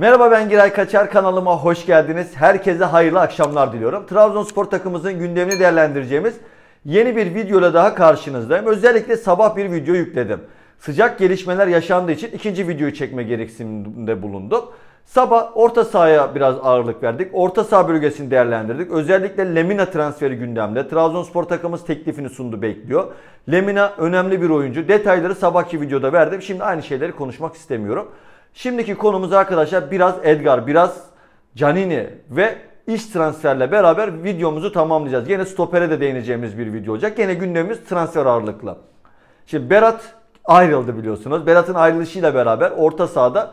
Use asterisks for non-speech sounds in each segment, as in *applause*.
Merhaba ben Giray Kaçar kanalıma hoş geldiniz. Herkese hayırlı akşamlar diliyorum. Trabzonspor takımımızın gündemini değerlendireceğimiz yeni bir videoyla daha karşınızdayım. Özellikle sabah bir video yükledim. Sıcak gelişmeler yaşandığı için ikinci videoyu çekme gereksiniminde bulundum. Sabah orta sahaya biraz ağırlık verdik. Orta saha bölgesini değerlendirdik. Özellikle Lemina transferi gündemde. Trabzonspor takımımız teklifini sundu bekliyor. Lemina önemli bir oyuncu. Detayları sabahki videoda verdim. Şimdi aynı şeyleri konuşmak istemiyorum. Şimdiki konumuz arkadaşlar biraz Edgar, biraz Canini ve iş transferle beraber videomuzu tamamlayacağız. Yine stopere de değineceğimiz bir video olacak. Yine gündemimiz transfer ağırlıklı. Şimdi Berat ayrıldı biliyorsunuz. Berat'ın ayrılışıyla beraber orta sahada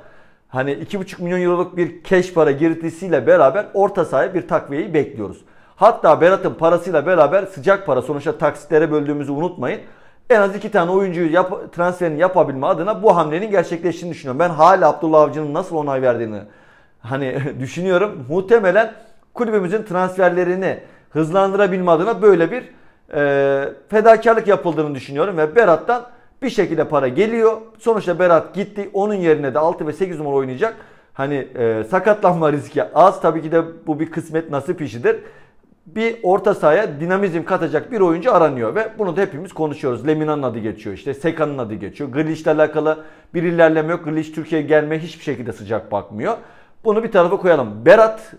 hani 2,5 milyon euroluk bir keş para girdisiyle beraber orta sahaya bir takviyeyi bekliyoruz. Hatta Berat'ın parasıyla beraber sıcak para sonuçta taksitlere böldüğümüzü unutmayın en az iki tane oyuncuyu yap, transferini yapabilme adına bu hamlenin gerçekleştiğini düşünüyorum. Ben hala Abdullah Avcı'nın nasıl onay verdiğini hani *laughs* düşünüyorum. Muhtemelen kulübümüzün transferlerini hızlandırabilme adına böyle bir e, fedakarlık yapıldığını düşünüyorum ve Berat'tan bir şekilde para geliyor. Sonuçta Berat gitti. Onun yerine de 6 ve 8 numara oynayacak. Hani e, sakatlanma *laughs* riski az. Tabii ki de bu bir kısmet nasip işidir bir orta sahaya dinamizm katacak bir oyuncu aranıyor ve bunu da hepimiz konuşuyoruz. Lemina'nın adı geçiyor işte, Seka'nın adı geçiyor. Grealish'le alakalı bir ilerleme yok. Grealish Türkiye'ye gelmeye hiçbir şekilde sıcak bakmıyor. Bunu bir tarafa koyalım. Berat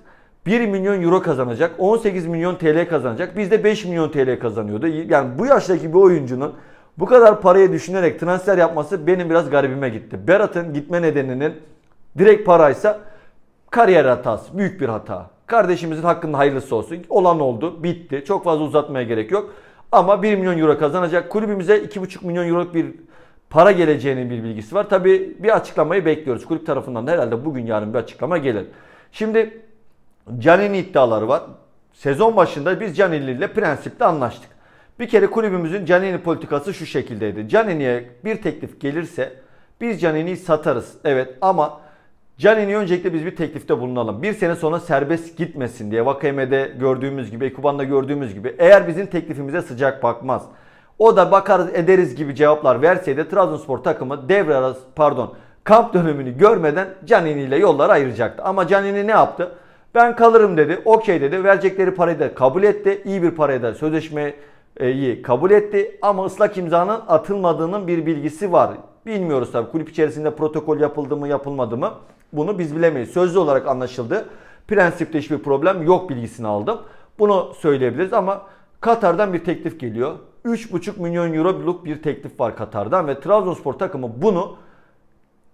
1 milyon euro kazanacak, 18 milyon TL kazanacak. Bizde 5 milyon TL kazanıyordu. Yani bu yaştaki bir oyuncunun bu kadar parayı düşünerek transfer yapması benim biraz garibime gitti. Berat'ın gitme nedeninin direkt paraysa kariyer hatası, büyük bir hata. Kardeşimizin hakkında hayırlısı olsun. Olan oldu, bitti. Çok fazla uzatmaya gerek yok. Ama 1 milyon euro kazanacak. Kulübümüze 2,5 milyon euro bir para geleceğinin bir bilgisi var. Tabi bir açıklamayı bekliyoruz. Kulüp tarafından da herhalde bugün yarın bir açıklama gelir. Şimdi Canini iddiaları var. Sezon başında biz Canini ile prensipte anlaştık. Bir kere kulübümüzün Canini politikası şu şekildeydi. Canini'ye bir teklif gelirse biz Canini'yi satarız. Evet ama Canin'i öncelikle biz bir teklifte bulunalım. Bir sene sonra serbest gitmesin diye Vakayeme'de gördüğümüz gibi, Ekuban'da gördüğümüz gibi eğer bizim teklifimize sıcak bakmaz. O da bakarız ederiz gibi cevaplar verseydi Trabzonspor takımı devre arası pardon kamp dönemini görmeden Canini ile yolları ayıracaktı. Ama Canini ne yaptı? Ben kalırım dedi. Okey dedi. Verecekleri parayı da kabul etti. İyi bir paraya da sözleşmeyi kabul etti. Ama ıslak imzanın atılmadığının bir bilgisi var. Bilmiyoruz tabii kulüp içerisinde protokol yapıldı mı yapılmadı mı. Bunu biz bilemeyiz. Sözlü olarak anlaşıldı. Prensipte hiçbir problem yok bilgisini aldım. Bunu söyleyebiliriz ama Katar'dan bir teklif geliyor. 3,5 milyon euroluk bir teklif var Katar'dan ve Trabzonspor takımı bunu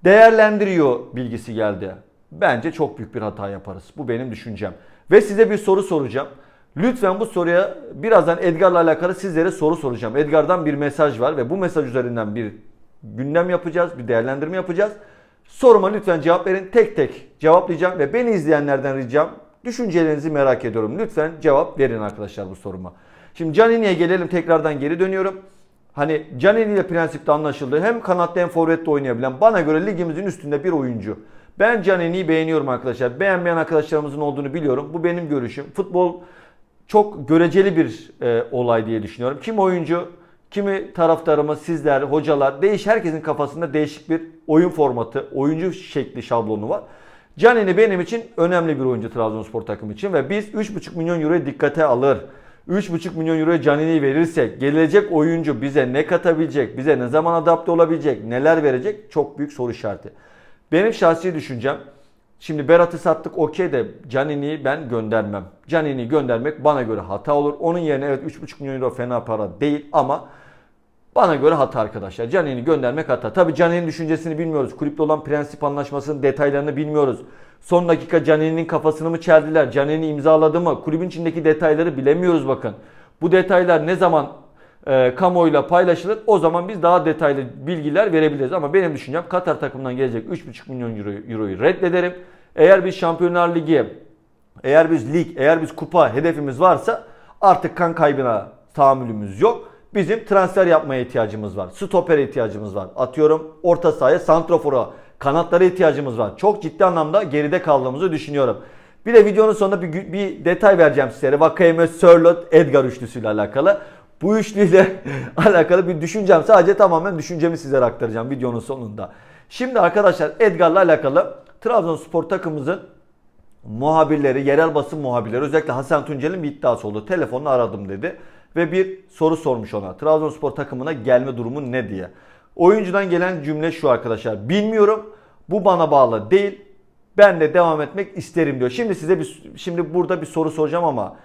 değerlendiriyor bilgisi geldi. Bence çok büyük bir hata yaparız. Bu benim düşüncem. Ve size bir soru soracağım. Lütfen bu soruya birazdan Edgar'la alakalı sizlere soru soracağım. Edgar'dan bir mesaj var ve bu mesaj üzerinden bir gündem yapacağız, bir değerlendirme yapacağız. Soruma lütfen cevap verin. Tek tek cevaplayacağım ve beni izleyenlerden ricam düşüncelerinizi merak ediyorum. Lütfen cevap verin arkadaşlar bu soruma. Şimdi Canini'ye gelelim tekrardan geri dönüyorum. Hani Canini ile prensipte anlaşıldı. Hem kanatta hem forvette oynayabilen bana göre ligimizin üstünde bir oyuncu. Ben Canini'yi beğeniyorum arkadaşlar. Beğenmeyen arkadaşlarımızın olduğunu biliyorum. Bu benim görüşüm. Futbol çok göreceli bir e, olay diye düşünüyorum. Kim oyuncu Kimi taraftarımız, sizler, hocalar, değiş herkesin kafasında değişik bir oyun formatı, oyuncu şekli şablonu var. Canini benim için önemli bir oyuncu Trabzonspor takımı için ve biz 3,5 milyon euroya dikkate alır. 3,5 milyon euroya Canini verirsek gelecek oyuncu bize ne katabilecek, bize ne zaman adapte olabilecek, neler verecek çok büyük soru işareti. Benim şahsi düşüncem şimdi Berat'ı sattık okey de Canini'yi ben göndermem. Canini'yi göndermek bana göre hata olur. Onun yerine evet 3,5 milyon euro fena para değil ama bana göre hata arkadaşlar. Caner'i göndermek hata. Tabii Caner'in düşüncesini bilmiyoruz. Kulüple olan prensip anlaşmasının detaylarını bilmiyoruz. Son dakika Caneli'nin kafasını mı çeldiler? Caner'i imzaladı mı? Kulübün içindeki detayları bilemiyoruz bakın. Bu detaylar ne zaman e, kamuoyuyla paylaşılır o zaman biz daha detaylı bilgiler verebiliriz. Ama benim düşüncem Katar takımından gelecek 3,5 milyon euro, euroyu reddederim. Eğer biz Şampiyonlar Ligi, eğer biz lig, eğer biz kupa hedefimiz varsa artık kan kaybına tahammülümüz yok bizim transfer yapmaya ihtiyacımız var. Stopere ihtiyacımız var. Atıyorum orta sahaya, santrofora, kanatlara ihtiyacımız var. Çok ciddi anlamda geride kaldığımızı düşünüyorum. Bir de videonun sonunda bir, bir detay vereceğim sizlere. Vakayeme, Sörlot, Edgar üçlüsüyle alakalı. Bu üçlüyle *laughs* alakalı bir düşüncem. Sadece tamamen düşüncemi sizlere aktaracağım videonun sonunda. Şimdi arkadaşlar Edgar'la alakalı Trabzonspor takımımızın muhabirleri, yerel basın muhabirleri özellikle Hasan Tuncel'in bir iddiası oldu. Telefonla aradım dedi ve bir soru sormuş ona. Trabzonspor takımına gelme durumu ne diye. Oyuncudan gelen cümle şu arkadaşlar. Bilmiyorum. Bu bana bağlı değil. Ben de devam etmek isterim diyor. Şimdi size bir şimdi burada bir soru soracağım ama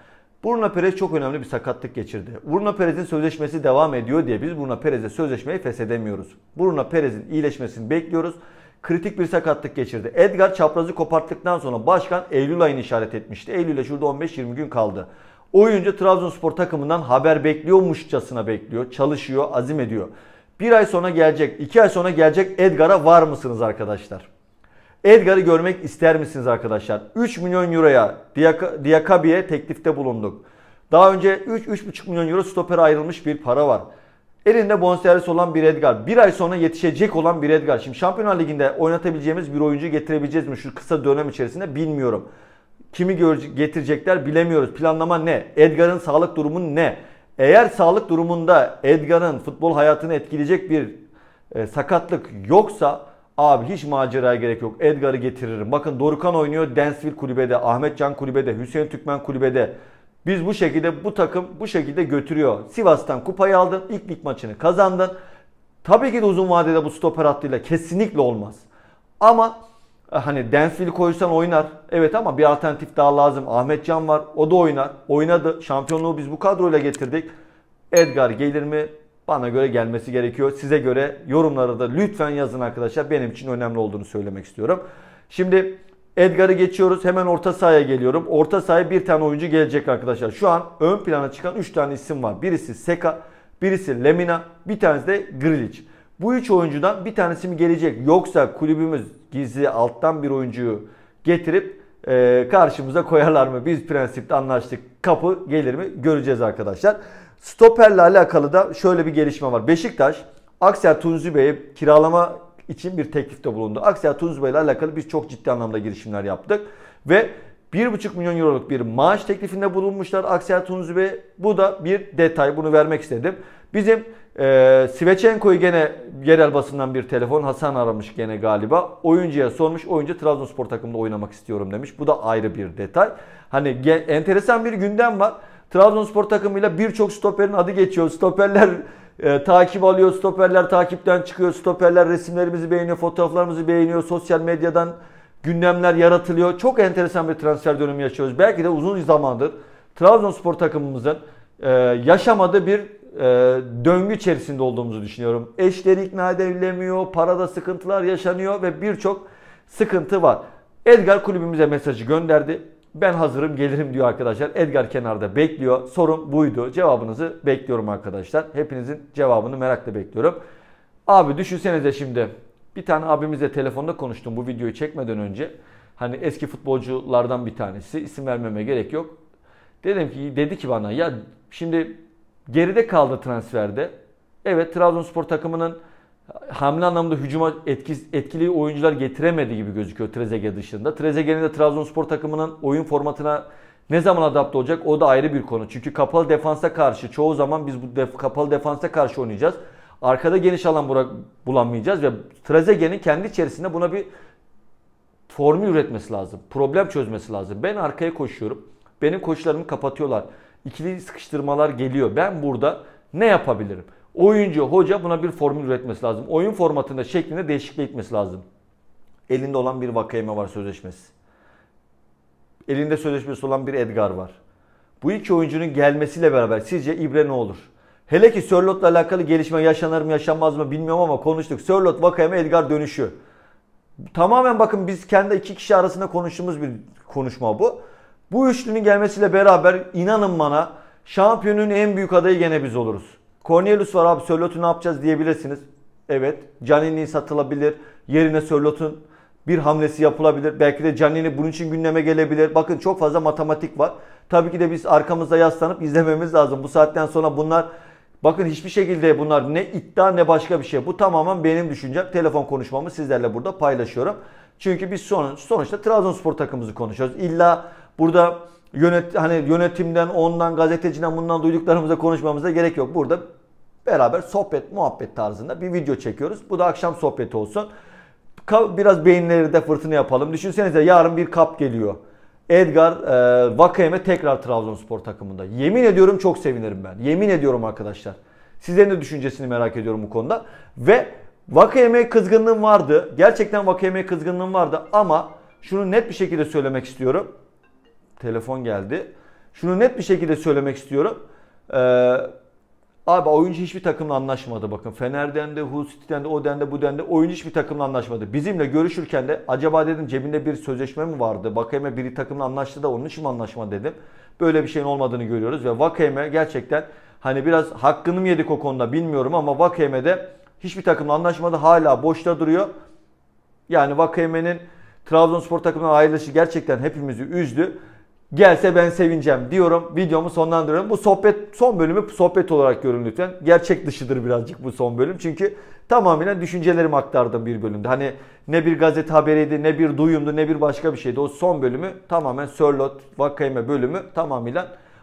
Bruno Perez çok önemli bir sakatlık geçirdi. Bruno Perez'in sözleşmesi devam ediyor diye biz Bruno Perez'e sözleşmeyi feshedemiyoruz. Bruno Perez'in iyileşmesini bekliyoruz. Kritik bir sakatlık geçirdi. Edgar çaprazı koparttıktan sonra başkan Eylül ayını işaret etmişti. Eylül'e şurada 15-20 gün kaldı. Oyuncu Trabzonspor takımından haber bekliyormuşçasına bekliyor, çalışıyor, azim ediyor. Bir ay sonra gelecek, iki ay sonra gelecek Edgar'a var mısınız arkadaşlar? Edgar'ı görmek ister misiniz arkadaşlar? 3 milyon euroya Diak Diakabi'ye teklifte bulunduk. Daha önce 3-3,5 milyon euro stopere ayrılmış bir para var. Elinde bonservis olan bir Edgar. Bir ay sonra yetişecek olan bir Edgar. Şimdi Şampiyonlar Ligi'nde oynatabileceğimiz bir oyuncu getirebileceğiz mi şu kısa dönem içerisinde bilmiyorum. Kimi getirecekler bilemiyoruz. Planlama ne? Edgar'ın sağlık durumu ne? Eğer sağlık durumunda Edgar'ın futbol hayatını etkileyecek bir e, sakatlık yoksa abi hiç maceraya gerek yok. Edgar'ı getiririm. Bakın Dorukan oynuyor Densville kulübede, Ahmet Can kulübede, Hüseyin Tükmen kulübede. Biz bu şekilde bu takım bu şekilde götürüyor. Sivas'tan kupayı aldın, ilk lig maçını kazandın. Tabii ki de uzun vadede bu stoper hattıyla kesinlikle olmaz. Ama Ah, hani Densil'i koysan oynar. Evet ama bir alternatif daha lazım. Ahmet Can var. O da oynar. Oynadı. Şampiyonluğu biz bu kadroyla getirdik. Edgar gelir mi? Bana göre gelmesi gerekiyor. Size göre yorumlara da lütfen yazın arkadaşlar. Benim için önemli olduğunu söylemek istiyorum. Şimdi Edgar'ı geçiyoruz. Hemen orta sahaya geliyorum. Orta sahaya bir tane oyuncu gelecek arkadaşlar. Şu an ön plana çıkan 3 tane isim var. Birisi Seka, birisi Lemina, bir tanesi de Grilic. Bu üç oyuncudan bir tanesi mi gelecek? Yoksa kulübümüz gizli alttan bir oyuncuyu getirip e, karşımıza koyarlar mı? Biz prensipte anlaştık. Kapı gelir mi? Göreceğiz arkadaşlar. Stoperle alakalı da şöyle bir gelişme var. Beşiktaş Aksel Tunzi Bey'e kiralama için bir teklifte bulundu. Aksel Tunzi Bey alakalı biz çok ciddi anlamda girişimler yaptık. Ve 1,5 milyon euroluk bir maaş teklifinde bulunmuşlar Aksel Tunzi Bey. Bu da bir detay. Bunu vermek istedim. Bizim ee, Svechenko'yu gene yerel basından bir telefon Hasan aramış gene galiba. Oyuncuya sormuş. Oyuncu Trabzonspor takımında oynamak istiyorum demiş. Bu da ayrı bir detay. Hani enteresan bir gündem var. Trabzonspor takımıyla birçok stoperin adı geçiyor. Stoperler e, takip alıyor, stoperler takipten çıkıyor, stoperler resimlerimizi beğeniyor, fotoğraflarımızı beğeniyor, sosyal medyadan gündemler yaratılıyor. Çok enteresan bir transfer dönemi yaşıyoruz. Belki de uzun zamandır Trabzonspor takımımızın e, yaşamadığı bir e, döngü içerisinde olduğumuzu düşünüyorum. Eşleri ikna edilemiyor, parada sıkıntılar yaşanıyor ve birçok sıkıntı var. Edgar kulübümüze mesajı gönderdi. Ben hazırım gelirim diyor arkadaşlar. Edgar kenarda bekliyor. Sorum buydu. Cevabınızı bekliyorum arkadaşlar. Hepinizin cevabını merakla bekliyorum. Abi düşünsenize şimdi. Bir tane abimizle telefonda konuştum bu videoyu çekmeden önce. Hani eski futbolculardan bir tanesi. İsim vermeme gerek yok. Dedim ki dedi ki bana ya şimdi geride kaldı transferde. Evet Trabzonspor takımının hamle anlamında hücuma etki, etkili oyuncular getiremedi gibi gözüküyor Trezeguet dışında. Trezeguet'in de Trabzonspor takımının oyun formatına ne zaman adapte olacak o da ayrı bir konu. Çünkü kapalı defansa karşı çoğu zaman biz bu def, kapalı defansa karşı oynayacağız. Arkada geniş alan bura, bulanmayacağız ve Trezeguet'in kendi içerisinde buna bir formül üretmesi lazım. Problem çözmesi lazım. Ben arkaya koşuyorum. Benim koşularımı kapatıyorlar ikili sıkıştırmalar geliyor. Ben burada ne yapabilirim? Oyuncu, hoca buna bir formül üretmesi lazım. Oyun formatında şeklinde değişikliğe gitmesi lazım. Elinde olan bir Vakayeme var sözleşmesi. Elinde sözleşmesi olan bir Edgar var. Bu iki oyuncunun gelmesiyle beraber sizce İbre ne olur? Hele ki Sörlot'la alakalı gelişme yaşanır mı yaşanmaz mı bilmiyorum ama konuştuk. Sörlot, Vakayeme, Edgar dönüşü. Tamamen bakın biz kendi iki kişi arasında konuştuğumuz bir konuşma bu. Bu üçlünün gelmesiyle beraber inanın bana şampiyonun en büyük adayı gene biz oluruz. Cornelius var abi Sörlot'u ne yapacağız diyebilirsiniz. Evet Canini satılabilir. Yerine Sörlot'un bir hamlesi yapılabilir. Belki de Canini bunun için gündeme gelebilir. Bakın çok fazla matematik var. Tabii ki de biz arkamızda yaslanıp izlememiz lazım. Bu saatten sonra bunlar bakın hiçbir şekilde bunlar ne iddia ne başka bir şey. Bu tamamen benim düşüncem. Telefon konuşmamı sizlerle burada paylaşıyorum. Çünkü biz son, sonuçta Trabzonspor takımımızı konuşuyoruz. İlla Burada yönet hani yönetimden, ondan, gazeteciden, bundan duyduklarımıza konuşmamıza gerek yok. Burada beraber sohbet, muhabbet tarzında bir video çekiyoruz. Bu da akşam sohbeti olsun. Biraz beyinleri de fırtına yapalım. Düşünsenize yarın bir kap geliyor. Edgar e, Vakayeme tekrar Trabzonspor takımında. Yemin ediyorum çok sevinirim ben. Yemin ediyorum arkadaşlar. Sizlerin de düşüncesini merak ediyorum bu konuda. Ve Vakayeme kızgınlığım vardı. Gerçekten Vakayeme kızgınlığım vardı ama şunu net bir şekilde söylemek istiyorum telefon geldi. Şunu net bir şekilde söylemek istiyorum. Ee, abi oyuncu hiçbir takımla anlaşmadı bakın. Fener'den de, Hull City'den de, o dende, bu dende oyuncu hiçbir takımla anlaşmadı. Bizimle görüşürken de acaba dedim cebinde bir sözleşme mi vardı? Vakayeme biri takımla anlaştı da onun için mi anlaşma dedim. Böyle bir şeyin olmadığını görüyoruz ve Vakayeme gerçekten hani biraz hakkını mı yedik o konuda bilmiyorum ama Vakayeme'de hiçbir takımla anlaşmadı. Hala boşta duruyor. Yani Vakayeme'nin Trabzonspor takımından ayrılışı gerçekten hepimizi üzdü gelse ben sevineceğim diyorum. Videomu sonlandırıyorum. Bu sohbet son bölümü sohbet olarak görün lütfen. Gerçek dışıdır birazcık bu son bölüm. Çünkü tamamen düşüncelerimi aktardım bir bölümde. Hani ne bir gazete haberiydi, ne bir duyumdu, ne bir başka bir şeydi. O son bölümü tamamen Sörlot Vakayme bölümü tamamen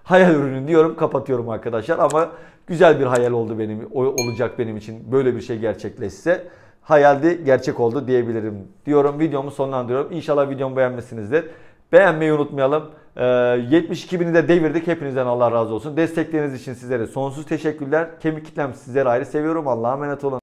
hayal ürünü diyorum. Kapatıyorum arkadaşlar ama güzel bir hayal oldu benim olacak benim için böyle bir şey gerçekleşse. Hayaldi gerçek oldu diyebilirim diyorum. Videomu sonlandırıyorum. İnşallah videomu beğenmişsinizdir. Beğenmeyi unutmayalım. 72 ee, bini de devirdik. Hepinizden Allah razı olsun. Destekleriniz için sizlere sonsuz teşekkürler. Kemik kitlem sizlere ayrı seviyorum. Allah'a emanet olun.